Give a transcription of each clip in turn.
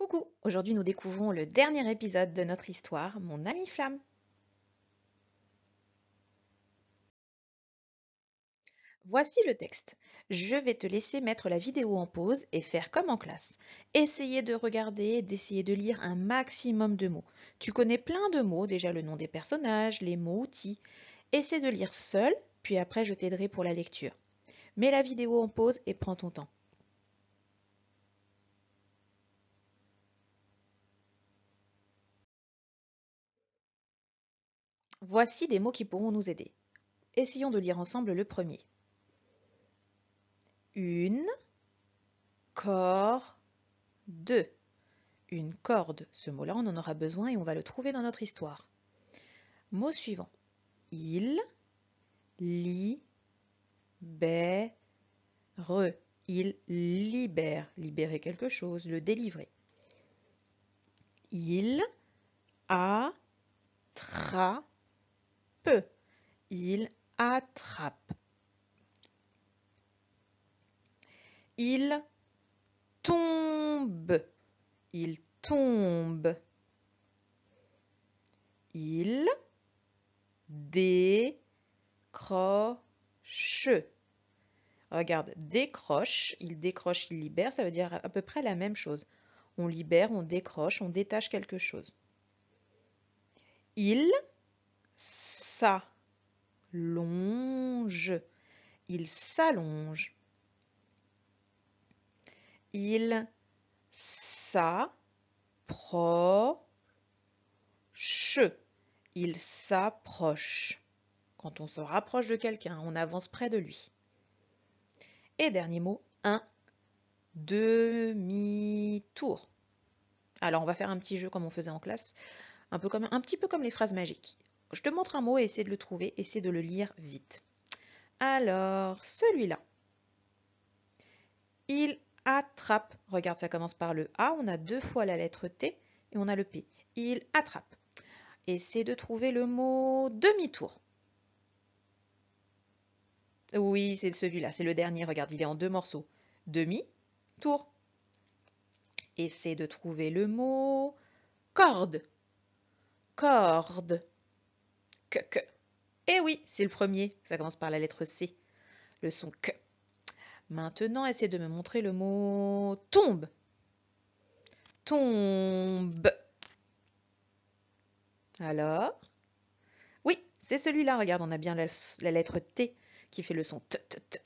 Coucou Aujourd'hui nous découvrons le dernier épisode de notre histoire, Mon ami Flamme. Voici le texte. Je vais te laisser mettre la vidéo en pause et faire comme en classe. Essayez de regarder, d'essayer de lire un maximum de mots. Tu connais plein de mots, déjà le nom des personnages, les mots outils. Essaye de lire seul, puis après je t'aiderai pour la lecture. Mets la vidéo en pause et prends ton temps. Voici des mots qui pourront nous aider. Essayons de lire ensemble le premier. Une corde. Une corde. Ce mot-là, on en aura besoin et on va le trouver dans notre histoire. Mot suivant. Il libère. Il libère. Libérer quelque chose, le délivrer. Il a tra. Il attrape. Il tombe. Il tombe. Il décroche. Regarde, décroche, il décroche, il libère, ça veut dire à peu près la même chose. On libère, on décroche, on détache quelque chose. Il longe, il s'allonge. Il s'approche. Il s'approche. Quand on se rapproche de quelqu'un, on avance près de lui. Et dernier mot, un demi-tour. Alors on va faire un petit jeu comme on faisait en classe, un, peu comme, un petit peu comme les phrases magiques. Je te montre un mot et essaie de le trouver, essaie de le lire vite. Alors, celui-là. Il attrape. Regarde, ça commence par le A. On a deux fois la lettre T et on a le P. Il attrape. Essaie de trouver le mot demi-tour. Oui, c'est celui-là, c'est le dernier. Regarde, il est en deux morceaux. Demi-tour. Essaie de trouver le mot corde. Corde que, que. Eh oui, c'est le premier, ça commence par la lettre C, le son que. Maintenant, essaie de me montrer le mot tombe. Tombe. Alors Oui, c'est celui-là. Regarde, on a bien la, lettre T qui fait le son T, T, T.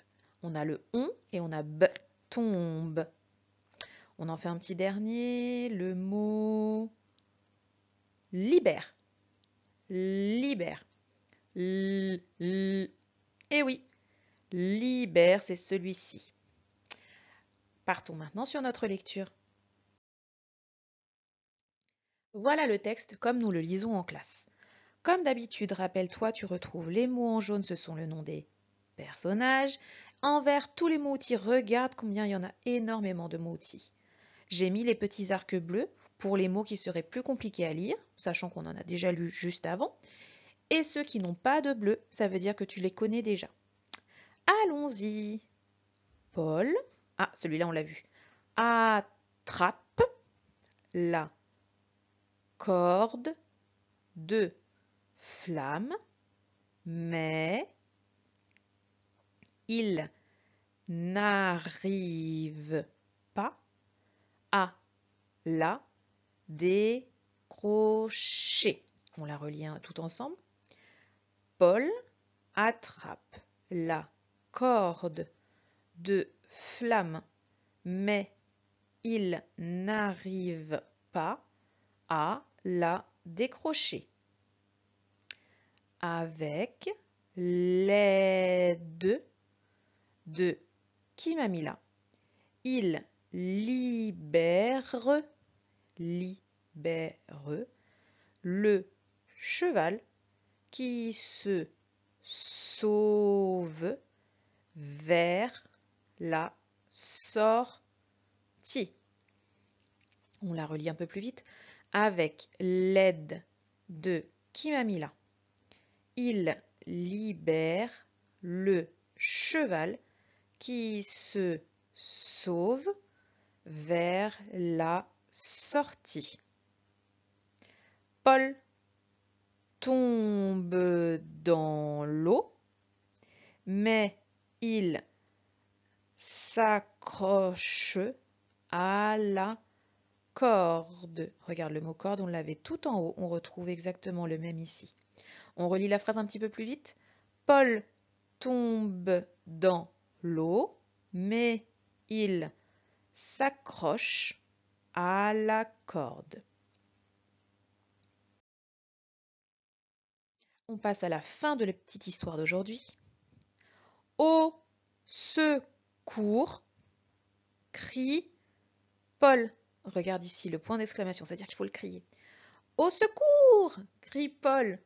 On a le on et on a B. Tombe. On en fait un petit dernier. Le mot libère libère. et eh oui, libère, c'est celui-ci. Partons maintenant sur notre lecture. Voilà le texte comme nous le lisons en classe. Comme d'habitude, rappelle-toi, tu retrouves les mots en jaune, ce sont le nom des personnages. En vert, tous les mots outils, regarde combien il y en a énormément de mots outils. J'ai mis les petits arcs bleus pour les mots qui seraient plus compliqués à lire, sachant qu'on en a déjà lu juste avant, et ceux qui n'ont pas de bleu, ça veut dire que tu les connais déjà. Allons-y. Paul. Ah, celui-là, on l'a vu. Attrape la corde de flamme, mais il n'arrive pas à la décrocher. On la relie hein, tout ensemble. Paul attrape la corde de Flamme, mais il n'arrive pas à la décrocher. Avec l'aide de là, il libère, libère le cheval qui se sauve vers la sortie. On la relie un peu plus vite. Avec l'aide de Kimamila, Il libère le cheval qui se sauve vers la sortie. Paul tombe dans l'eau, mais il s'accroche à la corde. Regarde le mot corde, on l'avait tout en haut, on retrouve exactement le même ici. On relit la phrase un petit peu plus vite. Paul tombe dans l'eau, mais il s'accroche à la corde. on passe à la fin de la petite histoire d'aujourd'hui. Au secours, crie Paul. Regarde ici le point d'exclamation, c'est-à-dire qu'il faut le crier. Au secours crie Paul.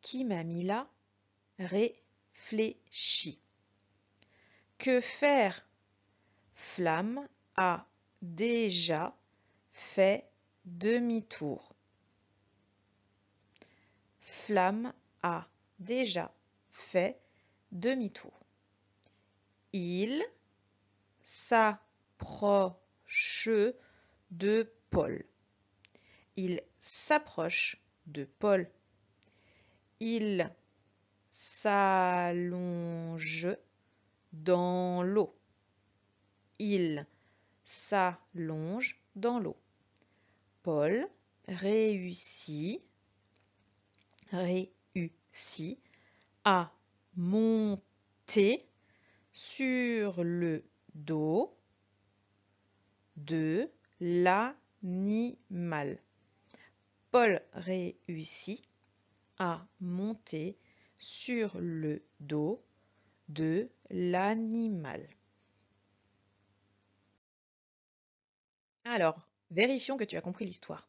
Qui m'a mis là Réfléchis. Que faire Flamme a déjà fait demi-tour flamme a déjà fait demi-tour. Il s'approche de Paul. Il s'approche de Paul. Il s'allonge dans l'eau. Il s'allonge dans l'eau. Paul réussit réussi à monter sur le dos de l'animal. Paul réussit à monter sur le dos de l'animal. Alors, vérifions que tu as compris l'histoire.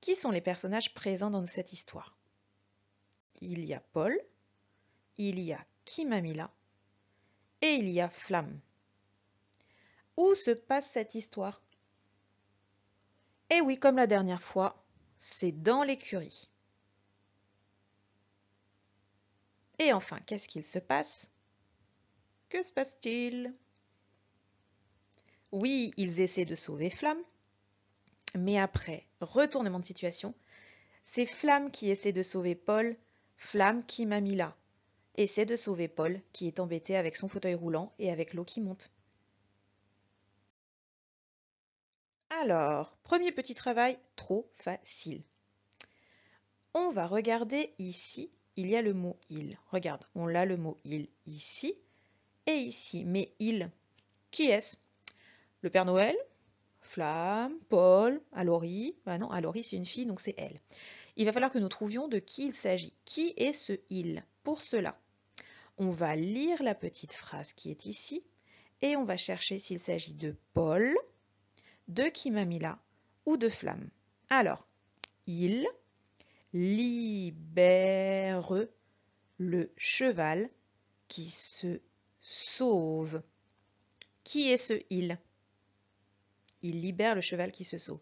Qui sont les personnages présents dans cette histoire Il y a Paul, il y a Kimamila et il y a Flamme. Où se passe cette histoire Eh oui, comme la dernière fois, c'est dans l'écurie. Et enfin, qu'est-ce qu'il se passe Que se passe-t-il Oui, ils essaient de sauver Flamme, mais après, retournement de situation, c'est Flamme qui essaie de sauver Paul, Flamme qui m'a mis là. Essaie de sauver Paul, qui est embêté avec son fauteuil roulant et avec l'eau qui monte. Alors, premier petit travail, trop facile. On va regarder ici, il y a le mot « il ». Regarde, on a le mot « il » ici et ici. Mais « il », qui est-ce Le Père Noël Flamme, Paul, Alori. Bah non, Alori c'est une fille, donc c'est elle. Il va falloir que nous trouvions de qui il s'agit. Qui est ce il Pour cela, on va lire la petite phrase qui est ici et on va chercher s'il s'agit de Paul, de Kimamila ou de Flamme. Alors, il libère le cheval qui se sauve. Qui est ce il il libère le cheval qui se saut.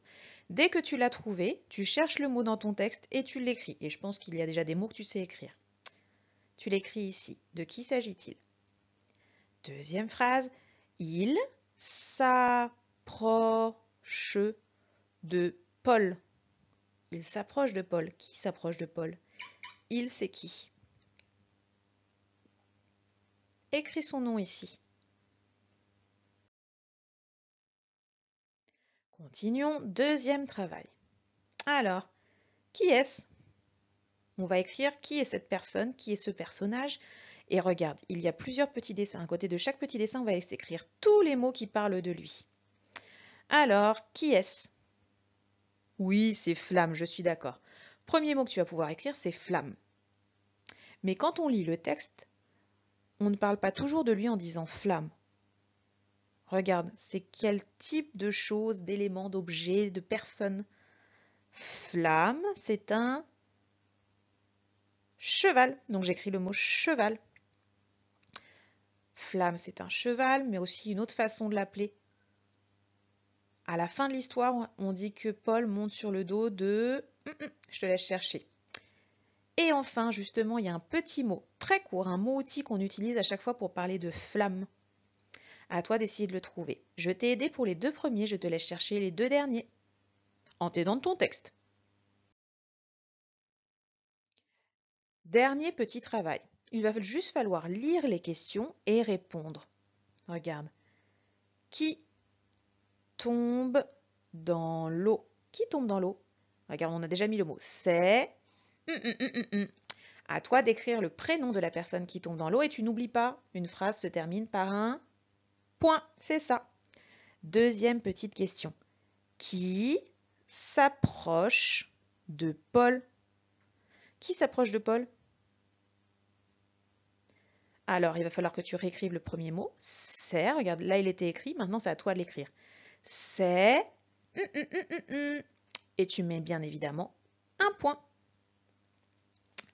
Dès que tu l'as trouvé, tu cherches le mot dans ton texte et tu l'écris. Et je pense qu'il y a déjà des mots que tu sais écrire. Tu l'écris ici. De qui s'agit-il Deuxième phrase. Il s'approche de Paul. Il s'approche de Paul. Qui s'approche de Paul Il, sait qui Écris son nom ici. Continuons, deuxième travail. Alors, qui est-ce On va écrire qui est cette personne, qui est ce personnage. Et regarde, il y a plusieurs petits dessins. À côté de chaque petit dessin, on va écrire tous les mots qui parlent de lui. Alors, qui est-ce Oui, c'est flamme, je suis d'accord. Premier mot que tu vas pouvoir écrire, c'est flamme. Mais quand on lit le texte, on ne parle pas toujours de lui en disant flamme. Regarde, c'est quel type de choses, d'éléments, d'objets, de personnes. Flamme, c'est un cheval. Donc j'écris le mot cheval. Flamme, c'est un cheval, mais aussi une autre façon de l'appeler. À la fin de l'histoire, on dit que Paul monte sur le dos de... Hum, hum, je te laisse chercher. Et enfin, justement, il y a un petit mot, très court, un mot outil qu'on utilise à chaque fois pour parler de flamme. À toi d'essayer de le trouver. Je t'ai aidé pour les deux premiers, je te laisse chercher les deux derniers. En t'aidant de ton texte. Dernier petit travail. Il va juste falloir lire les questions et répondre. Regarde. Qui tombe dans l'eau Qui tombe dans l'eau Regarde, on a déjà mis le mot. C'est... Hum, hum, hum, à toi d'écrire le prénom de la personne qui tombe dans l'eau et tu n'oublies pas, une phrase se termine par un c'est ça. Deuxième petite question. Qui s'approche de Paul Qui s'approche de Paul Alors, il va falloir que tu réécrives le premier mot. C'est, regarde, là il était écrit, maintenant c'est à toi de l'écrire. C'est... Mm, mm, mm, Et tu mets bien évidemment un point.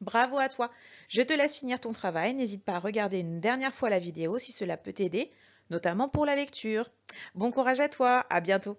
Bravo à toi. Je te laisse finir ton travail. N'hésite pas à regarder une dernière fois la vidéo si cela peut t'aider notamment pour la lecture. Bon courage à toi, à bientôt